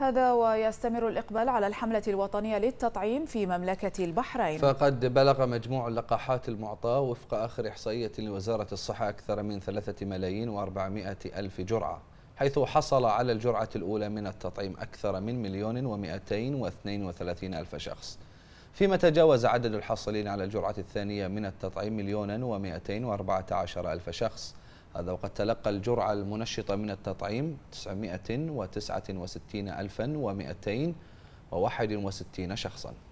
هذا ويستمر الإقبال على الحملة الوطنية للتطعيم في مملكة البحرين فقد بلغ مجموع اللقاحات المعطاة وفق آخر إحصائية لوزارة الصحة أكثر من 3 ملايين و ألف جرعة حيث حصل على الجرعة الأولى من التطعيم أكثر من مليون ومئتين واثنين وثلاثين ألف شخص فيما تجاوز عدد الحاصلين على الجرعة الثانية من التطعيم مليون ومئتين واربعة عشر ألف شخص هذا وقد تلقى الجرعة المنشطة من التطعيم 969 ألفا و261 شخصاً